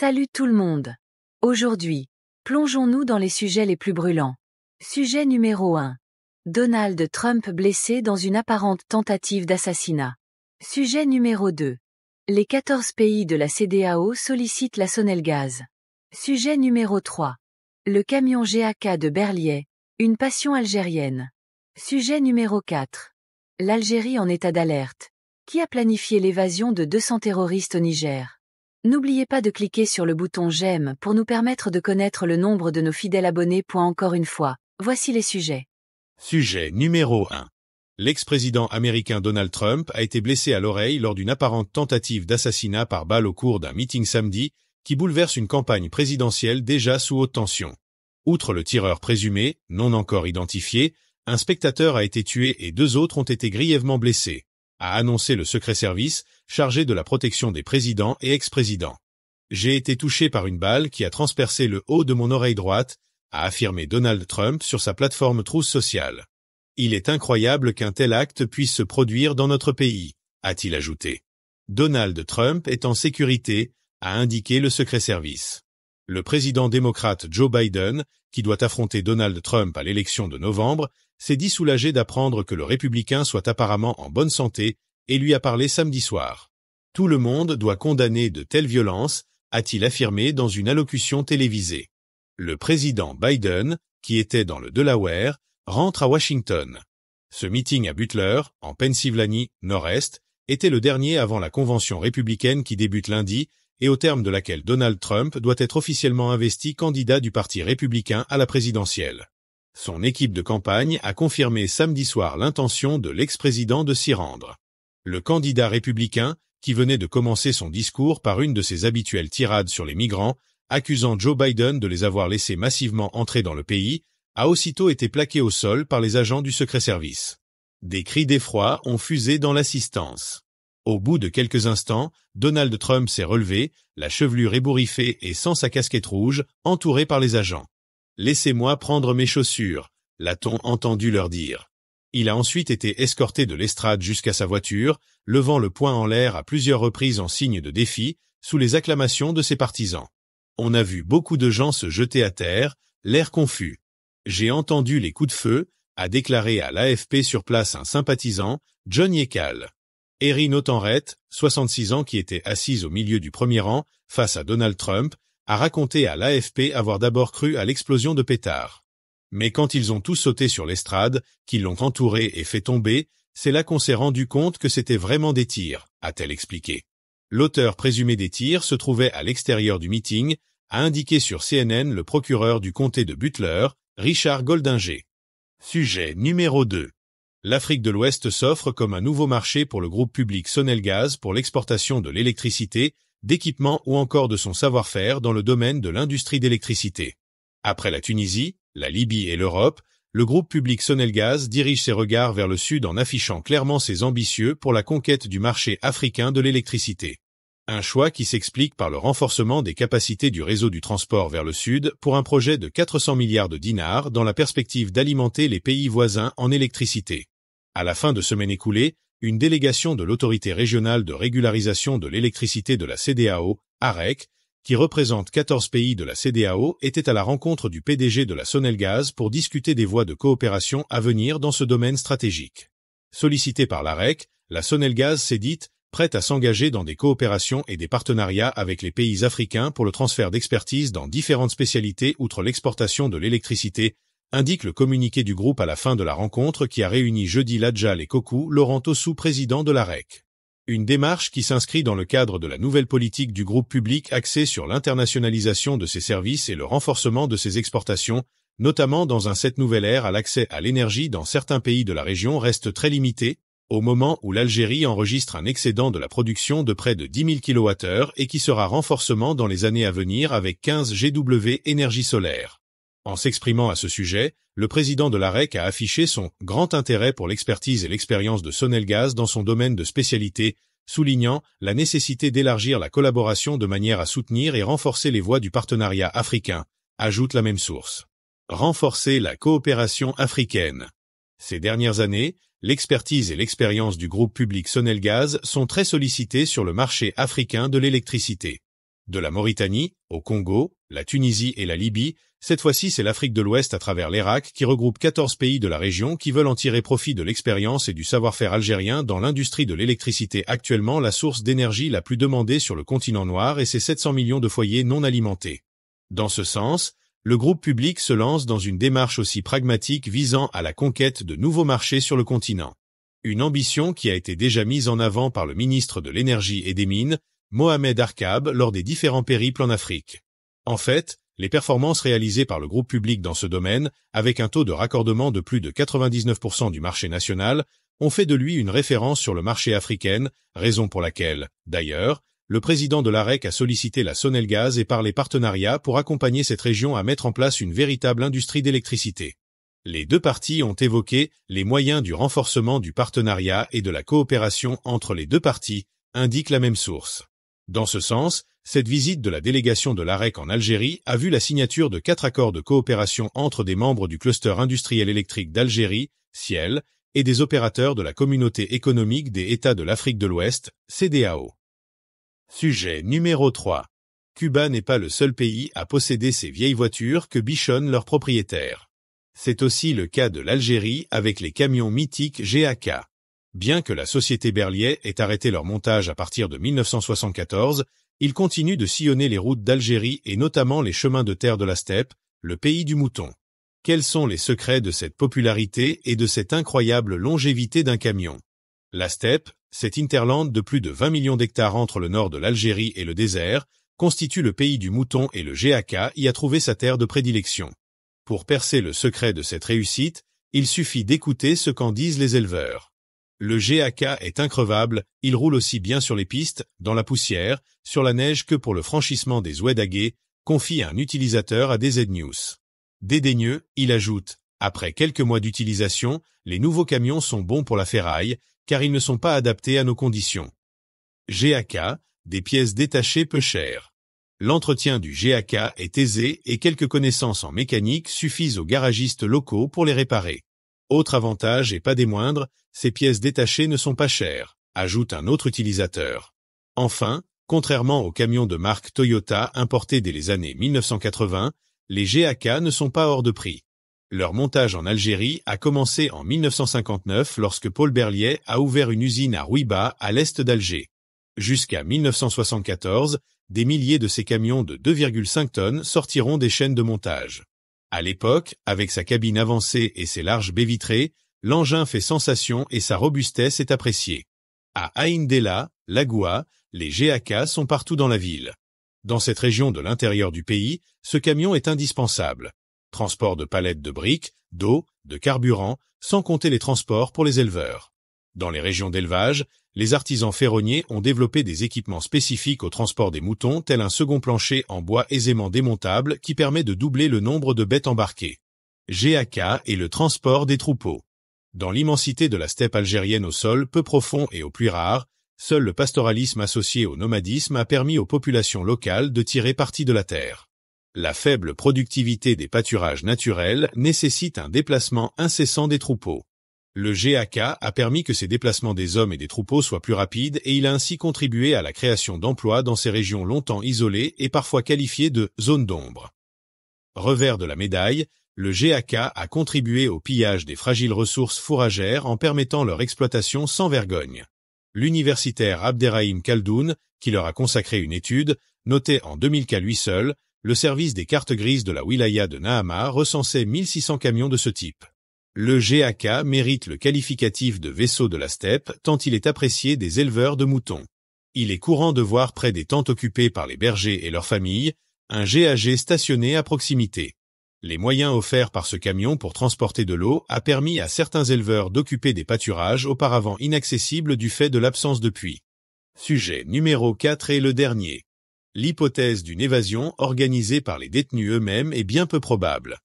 Salut tout le monde. Aujourd'hui, plongeons-nous dans les sujets les plus brûlants. Sujet numéro 1. Donald Trump blessé dans une apparente tentative d'assassinat. Sujet numéro 2. Les 14 pays de la CDAO sollicitent la Sonelgaz. Sujet numéro 3. Le camion GAK de Berlier, une passion algérienne. Sujet numéro 4. L'Algérie en état d'alerte. Qui a planifié l'évasion de 200 terroristes au Niger N'oubliez pas de cliquer sur le bouton J'aime pour nous permettre de connaître le nombre de nos fidèles abonnés. Encore une fois, voici les sujets. Sujet numéro 1. L'ex-président américain Donald Trump a été blessé à l'oreille lors d'une apparente tentative d'assassinat par balle au cours d'un meeting samedi qui bouleverse une campagne présidentielle déjà sous haute tension. Outre le tireur présumé, non encore identifié, un spectateur a été tué et deux autres ont été grièvement blessés a annoncé le secret service chargé de la protection des présidents et ex-présidents. J'ai été touché par une balle qui a transpercé le haut de mon oreille droite, a affirmé Donald Trump sur sa plateforme Trousse sociale. Il est incroyable qu'un tel acte puisse se produire dans notre pays, a-t-il ajouté. Donald Trump est en sécurité, a indiqué le secret service. Le président démocrate Joe Biden, qui doit affronter Donald Trump à l'élection de novembre, s'est dit soulagé d'apprendre que le républicain soit apparemment en bonne santé et lui a parlé samedi soir. Tout le monde doit condamner de telles violences, a-t-il affirmé dans une allocution télévisée. Le président Biden, qui était dans le Delaware, rentre à Washington. Ce meeting à Butler, en Pennsylvanie, nord-est, était le dernier avant la convention républicaine qui débute lundi et au terme de laquelle Donald Trump doit être officiellement investi candidat du Parti républicain à la présidentielle. Son équipe de campagne a confirmé samedi soir l'intention de l'ex-président de s'y rendre. Le candidat républicain, qui venait de commencer son discours par une de ses habituelles tirades sur les migrants, accusant Joe Biden de les avoir laissés massivement entrer dans le pays, a aussitôt été plaqué au sol par les agents du secret service. Des cris d'effroi ont fusé dans l'assistance. Au bout de quelques instants, Donald Trump s'est relevé, la chevelure ébouriffée et sans sa casquette rouge, entouré par les agents. Laissez-moi prendre mes chaussures, l'a-t-on entendu leur dire. Il a ensuite été escorté de l'estrade jusqu'à sa voiture, levant le poing en l'air à plusieurs reprises en signe de défi, sous les acclamations de ses partisans. On a vu beaucoup de gens se jeter à terre, l'air confus. J'ai entendu les coups de feu, a déclaré à l'AFP sur place un sympathisant, John Yekal. Erin soixante 66 ans qui était assise au milieu du premier rang, face à Donald Trump, a raconté à l'AFP avoir d'abord cru à l'explosion de pétards. Mais quand ils ont tous sauté sur l'estrade, qu'ils l'ont entouré et fait tomber, c'est là qu'on s'est rendu compte que c'était vraiment des tirs, a-t-elle expliqué. L'auteur présumé des tirs se trouvait à l'extérieur du meeting, a indiqué sur CNN le procureur du comté de Butler, Richard Goldinger. Sujet numéro 2. L'Afrique de l'Ouest s'offre comme un nouveau marché pour le groupe public Gaz pour l'exportation de l'électricité, d'équipement ou encore de son savoir-faire dans le domaine de l'industrie d'électricité. Après la Tunisie, la Libye et l'Europe, le groupe public Sonelgaz dirige ses regards vers le sud en affichant clairement ses ambitieux pour la conquête du marché africain de l'électricité. Un choix qui s'explique par le renforcement des capacités du réseau du transport vers le sud pour un projet de 400 milliards de dinars dans la perspective d'alimenter les pays voisins en électricité. À la fin de semaine écoulée, une délégation de l'autorité régionale de régularisation de l'électricité de la CDAO, AREC, qui représente 14 pays de la CDAO, était à la rencontre du PDG de la Sonelgaz pour discuter des voies de coopération à venir dans ce domaine stratégique. Sollicitée par l'AREC, la Sonelgaz s'est dite prête à s'engager dans des coopérations et des partenariats avec les pays africains pour le transfert d'expertise dans différentes spécialités outre l'exportation de l'électricité, indique le communiqué du groupe à la fin de la rencontre qui a réuni jeudi Ladjal et Koku Laurent Tosu, président de la REC. Une démarche qui s'inscrit dans le cadre de la nouvelle politique du groupe public axée sur l'internationalisation de ses services et le renforcement de ses exportations, notamment dans un cette nouvelle ère à l'accès à l'énergie dans certains pays de la région reste très limitée, au moment où l'Algérie enregistre un excédent de la production de près de 10 000 kWh et qui sera renforcement dans les années à venir avec 15 GW énergie solaire. En s'exprimant à ce sujet, le président de l'AREC a affiché son « grand intérêt pour l'expertise et l'expérience de Sonelgaz dans son domaine de spécialité », soulignant la nécessité d'élargir la collaboration de manière à soutenir et renforcer les voies du partenariat africain, ajoute la même source. Renforcer la coopération africaine. Ces dernières années, l'expertise et l'expérience du groupe public Gaz sont très sollicitées sur le marché africain de l'électricité de la Mauritanie, au Congo, la Tunisie et la Libye, cette fois-ci c'est l'Afrique de l'Ouest à travers l'Irak qui regroupe 14 pays de la région qui veulent en tirer profit de l'expérience et du savoir-faire algérien dans l'industrie de l'électricité actuellement la source d'énergie la plus demandée sur le continent noir et ses 700 millions de foyers non alimentés. Dans ce sens, le groupe public se lance dans une démarche aussi pragmatique visant à la conquête de nouveaux marchés sur le continent. Une ambition qui a été déjà mise en avant par le ministre de l'Énergie et des Mines, Mohamed Arkab lors des différents périples en Afrique. En fait, les performances réalisées par le groupe public dans ce domaine, avec un taux de raccordement de plus de 99% du marché national, ont fait de lui une référence sur le marché africain, raison pour laquelle, d'ailleurs, le président de l'AREC a sollicité la Sonelgaz et par les partenariats pour accompagner cette région à mettre en place une véritable industrie d'électricité. Les deux parties ont évoqué les moyens du renforcement du partenariat et de la coopération entre les deux parties, indique la même source. Dans ce sens, cette visite de la délégation de l'AREC en Algérie a vu la signature de quatre accords de coopération entre des membres du cluster industriel électrique d'Algérie, CIEL, et des opérateurs de la Communauté économique des États de l'Afrique de l'Ouest, CDAO. Sujet numéro 3. Cuba n'est pas le seul pays à posséder ces vieilles voitures que bichonnent leurs propriétaires. C'est aussi le cas de l'Algérie avec les camions mythiques GAK. Bien que la société Berlier ait arrêté leur montage à partir de 1974, ils continuent de sillonner les routes d'Algérie et notamment les chemins de terre de la steppe, le pays du mouton. Quels sont les secrets de cette popularité et de cette incroyable longévité d'un camion La steppe, cette interlande de plus de 20 millions d'hectares entre le nord de l'Algérie et le désert, constitue le pays du mouton et le GAK y a trouvé sa terre de prédilection. Pour percer le secret de cette réussite, il suffit d'écouter ce qu'en disent les éleveurs. Le GAK est increvable, il roule aussi bien sur les pistes, dans la poussière, sur la neige que pour le franchissement des Ouedagués, confie un utilisateur à des News. Dédaigneux, il ajoute, après quelques mois d'utilisation, les nouveaux camions sont bons pour la ferraille, car ils ne sont pas adaptés à nos conditions. GAK, des pièces détachées peu chères. L'entretien du GAK est aisé et quelques connaissances en mécanique suffisent aux garagistes locaux pour les réparer. Autre avantage et pas des moindres, ces pièces détachées ne sont pas chères, ajoute un autre utilisateur. Enfin, contrairement aux camions de marque Toyota importés dès les années 1980, les GAK ne sont pas hors de prix. Leur montage en Algérie a commencé en 1959 lorsque Paul Berlier a ouvert une usine à Rouiba, à l'est d'Alger. Jusqu'à 1974, des milliers de ces camions de 2,5 tonnes sortiront des chaînes de montage. À l'époque, avec sa cabine avancée et ses larges baies vitrées, l'engin fait sensation et sa robustesse est appréciée. À Aindela, Lagua, les GAK sont partout dans la ville. Dans cette région de l'intérieur du pays, ce camion est indispensable. Transport de palettes de briques, d'eau, de carburant, sans compter les transports pour les éleveurs. Dans les régions d'élevage, les artisans ferronniers ont développé des équipements spécifiques au transport des moutons tel un second plancher en bois aisément démontable qui permet de doubler le nombre de bêtes embarquées. GAK et le transport des troupeaux. Dans l'immensité de la steppe algérienne au sol peu profond et au plus rare, seul le pastoralisme associé au nomadisme a permis aux populations locales de tirer parti de la terre. La faible productivité des pâturages naturels nécessite un déplacement incessant des troupeaux. Le GAK a permis que ces déplacements des hommes et des troupeaux soient plus rapides et il a ainsi contribué à la création d'emplois dans ces régions longtemps isolées et parfois qualifiées de « zones d'ombre ». Revers de la médaille, le GAK a contribué au pillage des fragiles ressources fourragères en permettant leur exploitation sans vergogne. L'universitaire Abderrahim Kaldoun, qui leur a consacré une étude, notait en 2000 cas lui seul, le service des cartes grises de la wilaya de Nahama recensait 1600 camions de ce type. Le GAK mérite le qualificatif de vaisseau de la steppe tant il est apprécié des éleveurs de moutons. Il est courant de voir près des tentes occupées par les bergers et leurs familles, un GAG stationné à proximité. Les moyens offerts par ce camion pour transporter de l'eau a permis à certains éleveurs d'occuper des pâturages auparavant inaccessibles du fait de l'absence de puits. Sujet numéro 4 et le dernier. L'hypothèse d'une évasion organisée par les détenus eux-mêmes est bien peu probable.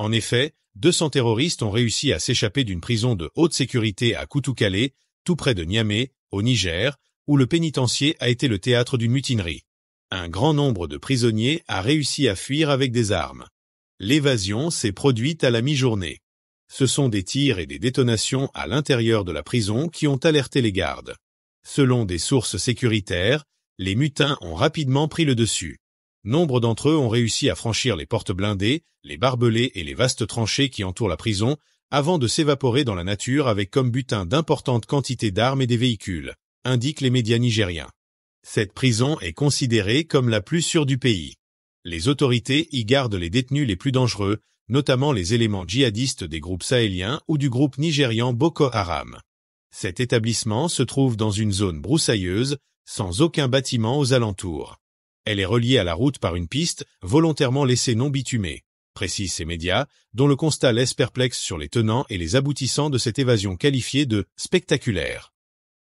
En effet, 200 terroristes ont réussi à s'échapper d'une prison de haute sécurité à Koutoukalé, tout près de Niamey, au Niger, où le pénitencier a été le théâtre d'une mutinerie. Un grand nombre de prisonniers a réussi à fuir avec des armes. L'évasion s'est produite à la mi-journée. Ce sont des tirs et des détonations à l'intérieur de la prison qui ont alerté les gardes. Selon des sources sécuritaires, les mutins ont rapidement pris le dessus. Nombre d'entre eux ont réussi à franchir les portes blindées, les barbelés et les vastes tranchées qui entourent la prison, avant de s'évaporer dans la nature avec comme butin d'importantes quantités d'armes et des véhicules, indiquent les médias nigériens. Cette prison est considérée comme la plus sûre du pays. Les autorités y gardent les détenus les plus dangereux, notamment les éléments djihadistes des groupes sahéliens ou du groupe nigérian Boko Haram. Cet établissement se trouve dans une zone broussailleuse, sans aucun bâtiment aux alentours. Elle est reliée à la route par une piste volontairement laissée non bitumée, précise ces médias, dont le constat laisse perplexe sur les tenants et les aboutissants de cette évasion qualifiée de « spectaculaire ».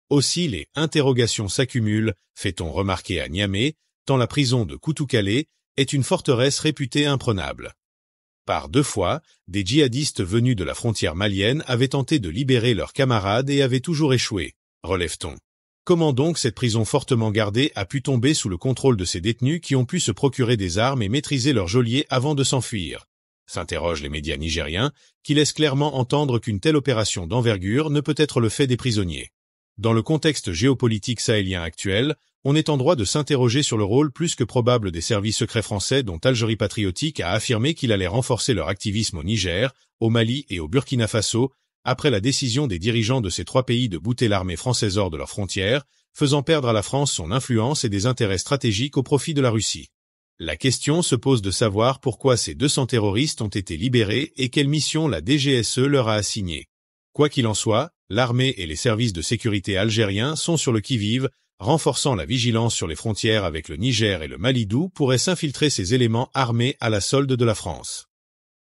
Aussi les interrogations s'accumulent, fait-on remarquer à Niamey, tant la prison de Kutukalé est une forteresse réputée imprenable. Par deux fois, des djihadistes venus de la frontière malienne avaient tenté de libérer leurs camarades et avaient toujours échoué, relève-t-on. Comment donc cette prison fortement gardée a pu tomber sous le contrôle de ces détenus qui ont pu se procurer des armes et maîtriser leurs geôliers avant de s'enfuir S'interrogent les médias nigériens, qui laissent clairement entendre qu'une telle opération d'envergure ne peut être le fait des prisonniers. Dans le contexte géopolitique sahélien actuel, on est en droit de s'interroger sur le rôle plus que probable des services secrets français dont Algérie Patriotique a affirmé qu'il allait renforcer leur activisme au Niger, au Mali et au Burkina Faso, après la décision des dirigeants de ces trois pays de bouter l'armée française hors de leurs frontières, faisant perdre à la France son influence et des intérêts stratégiques au profit de la Russie. La question se pose de savoir pourquoi ces 200 terroristes ont été libérés et quelle mission la DGSE leur a assignée. Quoi qu'il en soit, l'armée et les services de sécurité algériens sont sur le qui-vive, renforçant la vigilance sur les frontières avec le Niger et le Mali pourraient s'infiltrer ces éléments armés à la solde de la France.